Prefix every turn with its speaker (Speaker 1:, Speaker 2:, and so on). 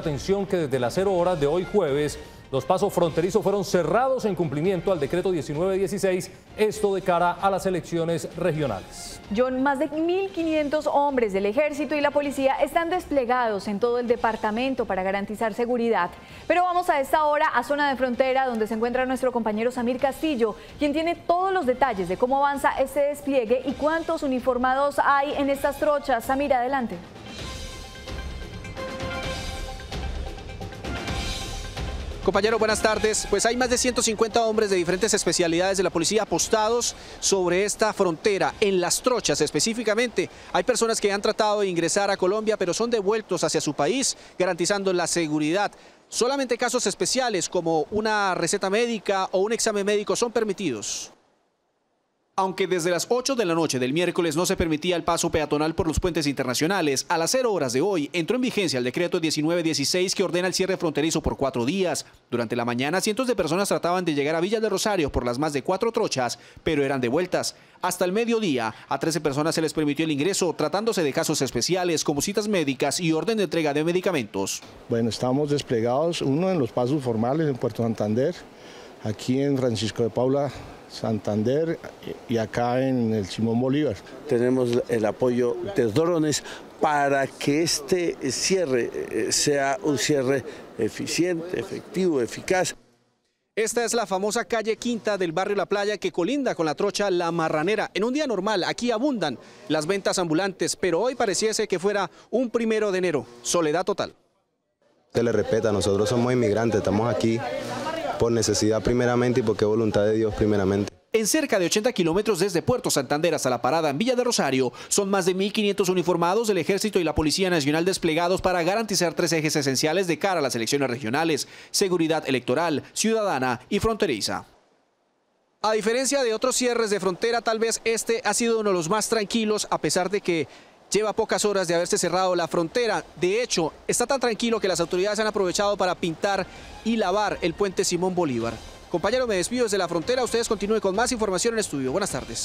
Speaker 1: atención que desde las 0 horas de hoy jueves los pasos fronterizos fueron cerrados en cumplimiento al decreto 1916, esto de cara a las elecciones regionales.
Speaker 2: John, más de 1.500 hombres del ejército y la policía están desplegados en todo el departamento para garantizar seguridad. Pero vamos a esta hora a zona de frontera donde se encuentra nuestro compañero Samir Castillo, quien tiene todos los detalles de cómo avanza este despliegue y cuántos uniformados hay en estas trochas. Samir, adelante.
Speaker 1: Compañero, buenas tardes. Pues hay más de 150 hombres de diferentes especialidades de la policía apostados sobre esta frontera, en las trochas específicamente. Hay personas que han tratado de ingresar a Colombia, pero son devueltos hacia su país, garantizando la seguridad. Solamente casos especiales como una receta médica o un examen médico son permitidos. Aunque desde las 8 de la noche del miércoles no se permitía el paso peatonal por los puentes internacionales, a las 0 horas de hoy entró en vigencia el decreto 1916 que ordena el cierre fronterizo por cuatro días. Durante la mañana cientos de personas trataban de llegar a Villa de Rosario por las más de cuatro trochas, pero eran devueltas. Hasta el mediodía a 13 personas se les permitió el ingreso, tratándose de casos especiales como citas médicas y orden de entrega de medicamentos. Bueno, estamos desplegados, uno en los pasos formales en Puerto Santander, aquí en Francisco de Paula Santander y acá en el Simón Bolívar. Tenemos el apoyo de drones para que este cierre eh, sea un cierre eficiente, efectivo, eficaz. Esta es la famosa calle Quinta del barrio La Playa que colinda con la trocha La Marranera. En un día normal aquí abundan las ventas ambulantes, pero hoy pareciese que fuera un primero de enero. Soledad total. Se le respeta, nosotros somos inmigrantes, estamos aquí por necesidad primeramente y por qué voluntad de Dios primeramente. En cerca de 80 kilómetros desde Puerto Santander hasta la parada en Villa de Rosario, son más de 1.500 uniformados del Ejército y la Policía Nacional desplegados para garantizar tres ejes esenciales de cara a las elecciones regionales, seguridad electoral, ciudadana y fronteriza. A diferencia de otros cierres de frontera, tal vez este ha sido uno de los más tranquilos, a pesar de que Lleva pocas horas de haberse cerrado la frontera. De hecho, está tan tranquilo que las autoridades han aprovechado para pintar y lavar el puente Simón Bolívar. Compañero, me despido desde la frontera. Ustedes continúen con más información en estudio. Buenas tardes.